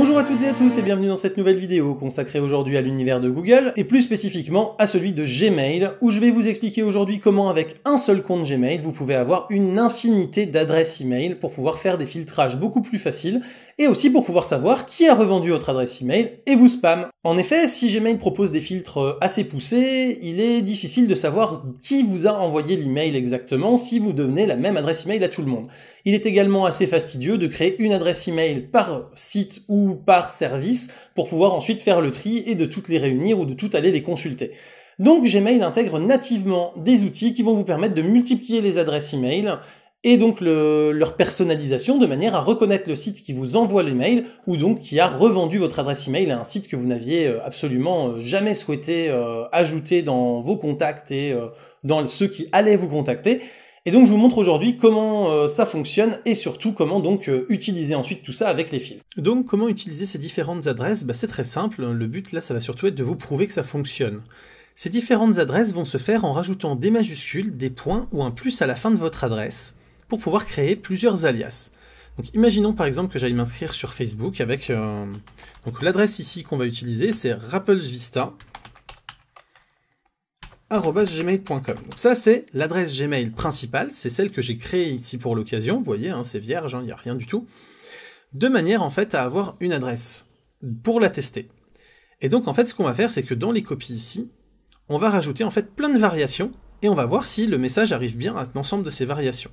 Bonjour à toutes et à tous et bienvenue dans cette nouvelle vidéo consacrée aujourd'hui à l'univers de Google et plus spécifiquement à celui de Gmail où je vais vous expliquer aujourd'hui comment avec un seul compte Gmail vous pouvez avoir une infinité d'adresses email pour pouvoir faire des filtrages beaucoup plus faciles et aussi pour pouvoir savoir qui a revendu votre adresse email et vous spam. En effet, si Gmail propose des filtres assez poussés, il est difficile de savoir qui vous a envoyé l'email exactement si vous donnez la même adresse email à tout le monde. Il est également assez fastidieux de créer une adresse email par site ou par service pour pouvoir ensuite faire le tri et de toutes les réunir ou de toutes aller les consulter. Donc Gmail intègre nativement des outils qui vont vous permettre de multiplier les adresses email et donc leur personnalisation de manière à reconnaître le site qui vous envoie les mails ou donc qui a revendu votre adresse email à un site que vous n'aviez euh, absolument euh, jamais souhaité euh, ajouter dans vos contacts et dans ceux qui allaient vous contacter. Et donc je vous montre aujourd'hui comment ça fonctionne et surtout comment donc utiliser ensuite tout ça avec les fils. Donc comment utiliser ces différentes adresses bah, C'est très simple, le but là ça va surtout être de vous prouver que ça fonctionne. Ces différentes adresses vont se faire en rajoutant des majuscules, des points ou un plus à la fin de votre adresse, pour pouvoir créer plusieurs alias. Donc imaginons par exemple que j'aille m'inscrire sur Facebook avec euh, donc l'adresse ici qu'on va utiliser, c'est rappelsvista@gmail.com. Donc ça c'est l'adresse Gmail principale, c'est celle que j'ai créée ici pour l'occasion, vous voyez, hein, c'est vierge, il hein, n'y a rien du tout, de manière en fait à avoir une adresse pour la tester. Et donc en fait ce qu'on va faire c'est que dans les copies ici, on va rajouter en fait plein de variations et on va voir si le message arrive bien à l'ensemble de ces variations.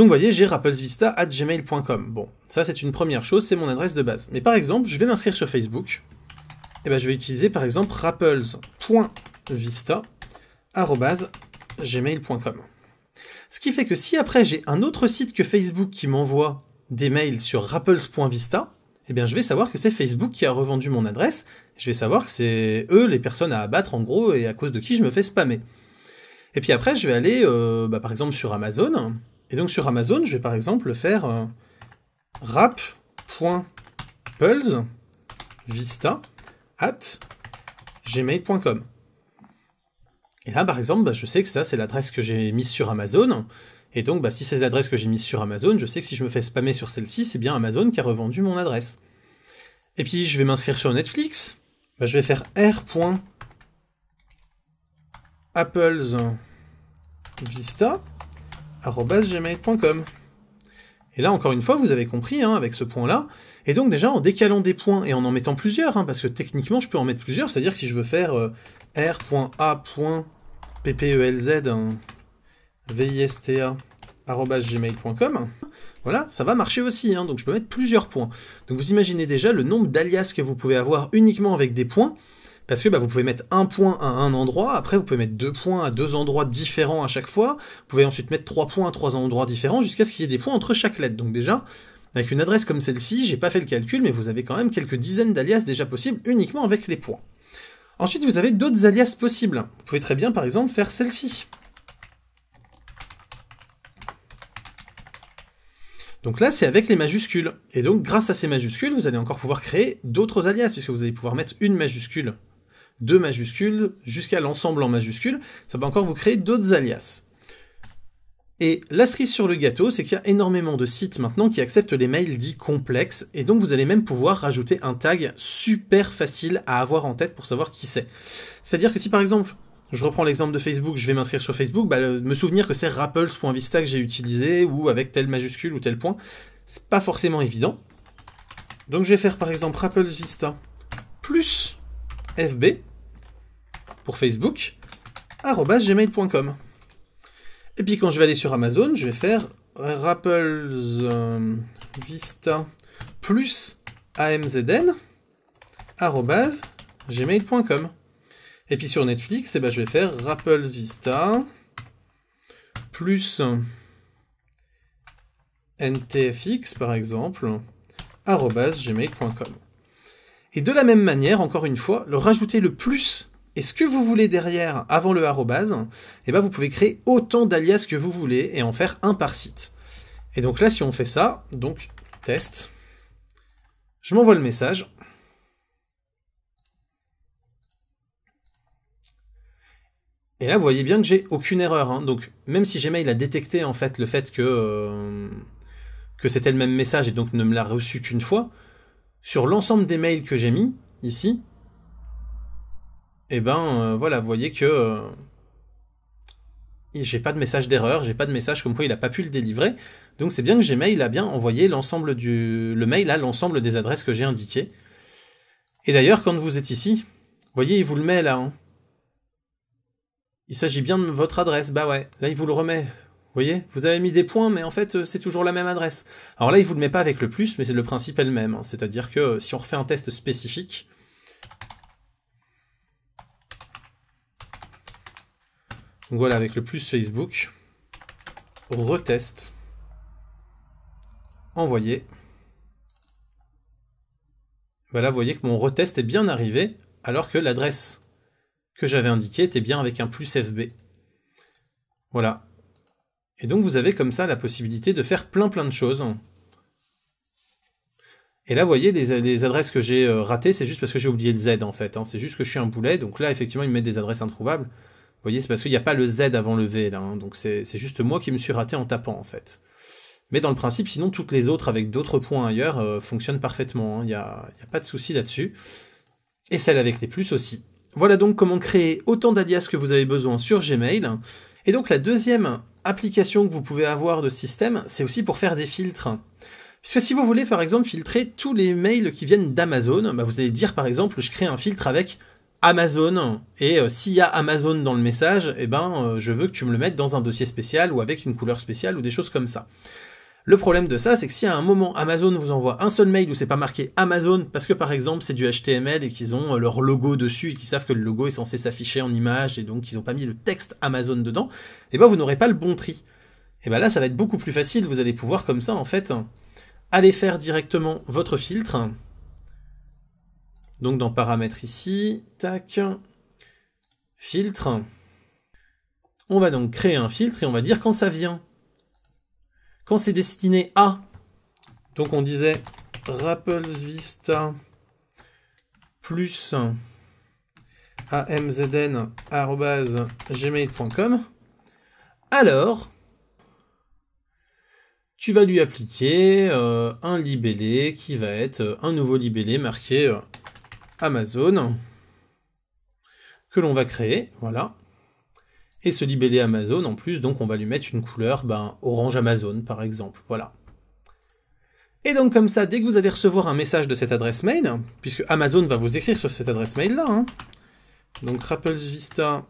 Donc vous voyez, j'ai gmail.com. Bon, ça c'est une première chose, c'est mon adresse de base. Mais par exemple, je vais m'inscrire sur Facebook. Et eh bien, je vais utiliser par exemple rappels.vista.gmail.com. Ce qui fait que si après j'ai un autre site que Facebook qui m'envoie des mails sur rappels.vista, eh bien je vais savoir que c'est Facebook qui a revendu mon adresse, je vais savoir que c'est eux les personnes à abattre en gros et à cause de qui je me fais spammer. Et puis après je vais aller euh, bah, par exemple sur Amazon, et donc sur Amazon, je vais par exemple faire euh, at gmail.com. Et là, par exemple, bah, je sais que ça, c'est l'adresse que j'ai mise sur Amazon. Et donc, bah, si c'est l'adresse que j'ai mise sur Amazon, je sais que si je me fais spammer sur celle-ci, c'est bien Amazon qui a revendu mon adresse. Et puis, je vais m'inscrire sur Netflix. Bah, je vais faire r.applesvista ». vista gmail.com. Et là, encore une fois, vous avez compris hein, avec ce point-là. Et donc déjà, en décalant des points et en en mettant plusieurs, hein, parce que techniquement, je peux en mettre plusieurs, c'est-à-dire si je veux faire euh, voilà, ça va marcher aussi, hein. donc je peux mettre plusieurs points. Donc vous imaginez déjà le nombre d'alias que vous pouvez avoir uniquement avec des points, parce que bah, vous pouvez mettre un point à un endroit, après vous pouvez mettre deux points à deux endroits différents à chaque fois, vous pouvez ensuite mettre trois points à trois endroits différents jusqu'à ce qu'il y ait des points entre chaque lettre. Donc déjà, avec une adresse comme celle-ci, j'ai pas fait le calcul, mais vous avez quand même quelques dizaines d'alias déjà possibles uniquement avec les points. Ensuite, vous avez d'autres alias possibles. Vous pouvez très bien, par exemple, faire celle-ci. Donc là, c'est avec les majuscules. Et donc, grâce à ces majuscules, vous allez encore pouvoir créer d'autres alias, puisque vous allez pouvoir mettre une majuscule de majuscules jusqu'à l'ensemble en majuscules, ça va encore vous créer d'autres alias. Et la cerise sur le gâteau, c'est qu'il y a énormément de sites maintenant qui acceptent les mails dits complexes, et donc vous allez même pouvoir rajouter un tag super facile à avoir en tête pour savoir qui c'est. C'est-à-dire que si par exemple, je reprends l'exemple de Facebook, je vais m'inscrire sur Facebook, bah, me souvenir que c'est rappels.vista que j'ai utilisé, ou avec telle majuscule ou tel point, c'est pas forcément évident. Donc je vais faire par exemple rappels.vista plus FB, pour Facebook, gmail.com. Et puis quand je vais aller sur Amazon, je vais faire Rapples euh, Vista plus AMZN gmail.com. Et puis sur Netflix, eh ben, je vais faire Rapples Vista plus ntfx par exemple gmail.com. Et de la même manière, encore une fois, le rajouter le plus et ce que vous voulez derrière avant le arrobase, eh ben, vous pouvez créer autant d'alias que vous voulez et en faire un par site. Et donc là, si on fait ça, donc test, je m'envoie le message. Et là, vous voyez bien que j'ai aucune erreur. Hein. Donc, même si Gmail a détecté en fait le fait que, euh, que c'était le même message et donc ne me l'a reçu qu'une fois, sur l'ensemble des mails que j'ai mis ici, et eh ben euh, voilà, vous voyez que euh, j'ai pas de message d'erreur, j'ai pas de message comme quoi il a pas pu le délivrer. Donc c'est bien que Gmail a bien envoyé l'ensemble du le mail à l'ensemble des adresses que j'ai indiquées. Et d'ailleurs, quand vous êtes ici, voyez, il vous le met là. Hein. Il s'agit bien de votre adresse. Bah ouais, là il vous le remet. Vous voyez, vous avez mis des points, mais en fait euh, c'est toujours la même adresse. Alors là, il vous le met pas avec le plus, mais c'est le principe elle-même. Hein. C'est-à-dire que si on refait un test spécifique, Donc voilà, avec le plus Facebook, retest, envoyer. Voilà, vous voyez que mon retest est bien arrivé, alors que l'adresse que j'avais indiquée était bien avec un plus FB. Voilà. Et donc vous avez comme ça la possibilité de faire plein plein de choses. Et là, vous voyez, les, adresses que j'ai euh, ratées, c'est juste parce que j'ai oublié de Z en fait. Hein. C'est juste que je suis un boulet, donc là, effectivement, il me met des adresses introuvables. Vous voyez, c'est parce qu'il n'y a pas le Z avant le V là, hein. donc c'est juste moi qui me suis raté en tapant en fait. Mais dans le principe, sinon toutes les autres avec d'autres points ailleurs euh, fonctionnent parfaitement, hein. il n'y a, a pas de souci là-dessus. Et celle avec les plus aussi. Voilà donc comment créer autant d'alias que vous avez besoin sur Gmail. Et donc la deuxième application que vous pouvez avoir de système, c'est aussi pour faire des filtres. Puisque si vous voulez par exemple filtrer tous les mails qui viennent d'Amazon, bah, vous allez dire par exemple je crée un filtre avec Amazon et euh, s'il y a Amazon dans le message, eh ben euh, je veux que tu me le mettes dans un dossier spécial ou avec une couleur spéciale ou des choses comme ça. Le problème de ça, c'est que si à un moment Amazon vous envoie un seul mail où c'est pas marqué Amazon parce que par exemple c'est du HTML et qu'ils ont euh, leur logo dessus et qu'ils savent que le logo est censé s'afficher en image et donc qu'ils ont pas mis le texte Amazon dedans, eh ben vous n'aurez pas le bon tri. Et eh ben là ça va être beaucoup plus facile, vous allez pouvoir comme ça en fait aller faire directement votre filtre donc dans paramètres ici, tac, filtre. On va donc créer un filtre et on va dire quand ça vient. Quand c'est destiné à. Donc on disait Rappel Vista plus amzn.gmail.com. Alors, tu vas lui appliquer euh, un libellé qui va être euh, un nouveau libellé marqué euh, Amazon que l'on va créer, voilà. Et ce libellé Amazon, en plus, donc on va lui mettre une couleur ben, orange Amazon, par exemple, voilà. Et donc comme ça, dès que vous allez recevoir un message de cette adresse mail, puisque Amazon va vous écrire sur cette adresse mail-là, hein, donc rappelsvista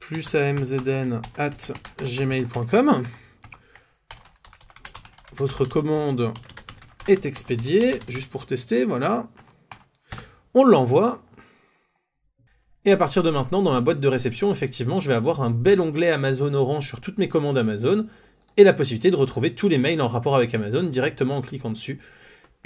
plus amzn at gmail.com, votre commande est expédié, juste pour tester, voilà. On l'envoie. Et à partir de maintenant, dans ma boîte de réception, effectivement, je vais avoir un bel onglet Amazon Orange sur toutes mes commandes Amazon et la possibilité de retrouver tous les mails en rapport avec Amazon directement en cliquant dessus.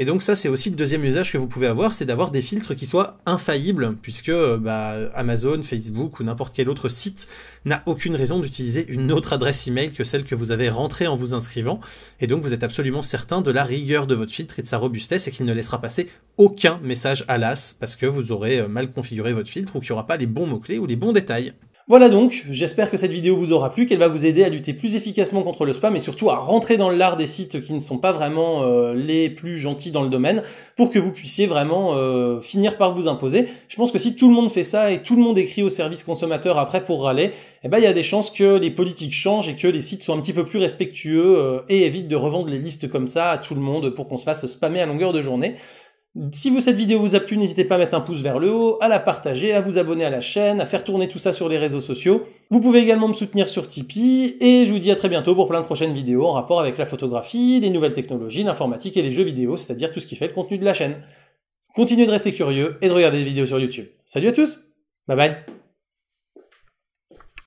Et donc ça, c'est aussi le deuxième usage que vous pouvez avoir, c'est d'avoir des filtres qui soient infaillibles, puisque bah, Amazon, Facebook ou n'importe quel autre site n'a aucune raison d'utiliser une autre adresse email que celle que vous avez rentrée en vous inscrivant. Et donc vous êtes absolument certain de la rigueur de votre filtre et de sa robustesse et qu'il ne laissera passer aucun message à l'as parce que vous aurez euh, mal configuré votre filtre ou qu'il n'y aura pas les bons mots-clés ou les bons détails. Voilà donc, j'espère que cette vidéo vous aura plu, qu'elle va vous aider à lutter plus efficacement contre le spam et surtout à rentrer dans l'art des sites qui ne sont pas vraiment euh, les plus gentils dans le domaine pour que vous puissiez vraiment euh, finir par vous imposer. Je pense que si tout le monde fait ça et tout le monde écrit au service consommateur après pour râler, eh ben il y a des chances que les politiques changent et que les sites soient un petit peu plus respectueux euh, et évitent de revendre les listes comme ça à tout le monde pour qu'on se fasse spammer à longueur de journée. Si vous, cette vidéo vous a plu, n'hésitez pas à mettre un pouce vers le haut, à la partager, à vous abonner à la chaîne, à faire tourner tout ça sur les réseaux sociaux. Vous pouvez également me soutenir sur Tipeee, et je vous dis à très bientôt pour plein de prochaines vidéos en rapport avec la photographie, les nouvelles technologies, l'informatique et les jeux vidéo, c'est-à-dire tout ce qui fait le contenu de la chaîne. Continuez de rester curieux et de regarder des vidéos sur YouTube. Salut à tous Bye bye